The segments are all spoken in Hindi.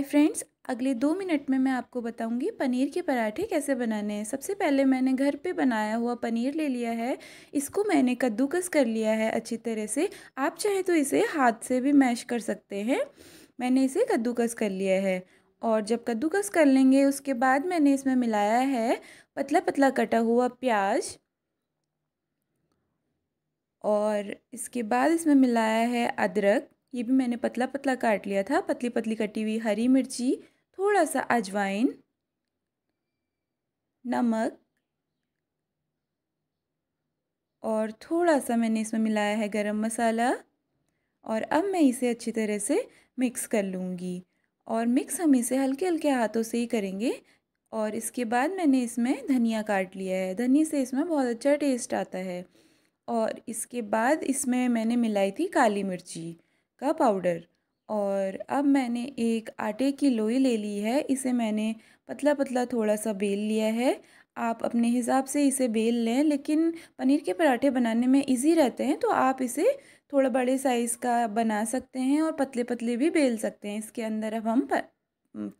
हाय फ्रेंड्स अगले दो मिनट में मैं आपको बताऊंगी पनीर के पराठे कैसे बनाने हैं सबसे पहले मैंने घर पे बनाया हुआ पनीर ले लिया है इसको मैंने कद्दूकस कर लिया है अच्छी तरह से आप चाहे तो इसे हाथ से भी मैश कर सकते हैं मैंने इसे कद्दूकस कर लिया है और जब कद्दूकस कर लेंगे उसके बाद मैंने इसमें मिलाया है पतला पतला कटा हुआ प्याज और इसके बाद इसमें मिलाया है अदरक ये भी मैंने पतला पतला काट लिया था पतली पतली कटी हुई हरी मिर्ची थोड़ा सा अजवाइन नमक और थोड़ा सा मैंने इसमें मिलाया है गरम मसाला और अब मैं इसे अच्छी तरह से मिक्स कर लूँगी और मिक्स हम इसे हल्के हल्के हाथों से ही करेंगे और इसके बाद मैंने इसमें धनिया काट लिया है धनिया से इसमें बहुत अच्छा टेस्ट आता है और इसके बाद इसमें मैंने मिलाई थी काली मिर्ची का पाउडर और अब मैंने एक आटे की लोई ले ली है इसे मैंने पतला पतला थोड़ा सा बेल लिया है आप अपने हिसाब से इसे बेल लें लेकिन पनीर के पराठे बनाने में इजी रहते हैं तो आप इसे थोड़ा बड़े साइज़ का बना सकते हैं और पतले पतले भी बेल सकते हैं इसके अंदर अब हम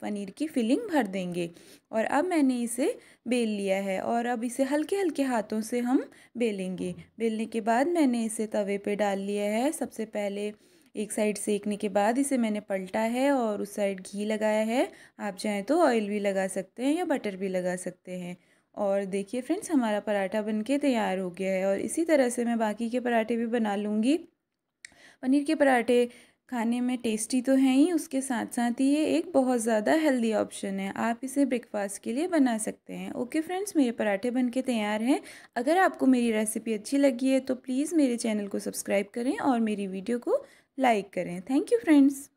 पनीर की फिलिंग भर देंगे और अब मैंने इसे बेल लिया है और अब इसे हल्के हल्के हाथों से हम बेलेंगे बेलने के बाद मैंने इसे तवे पर डाल लिया है सबसे पहले एक साइड सेकने के बाद इसे मैंने पलटा है और उस साइड घी लगाया है आप चाहें तो ऑयल भी लगा सकते हैं या बटर भी लगा सकते हैं और देखिए फ्रेंड्स हमारा पराठा बनके तैयार हो गया है और इसी तरह से मैं बाकी के पराठे भी बना लूँगी पनीर के पराठे खाने में टेस्टी तो हैं ही उसके साथ साथ ही ये एक बहुत ज़्यादा हेल्दी ऑप्शन है आप इसे ब्रेकफास्ट के लिए बना सकते हैं ओके फ्रेंड्स मेरे पराठे बन के तैयार हैं अगर आपको मेरी रेसिपी अच्छी लगी है तो प्लीज़ मेरे चैनल को सब्सक्राइब करें और मेरी वीडियो को लाइक करें थैंक यू फ्रेंड्स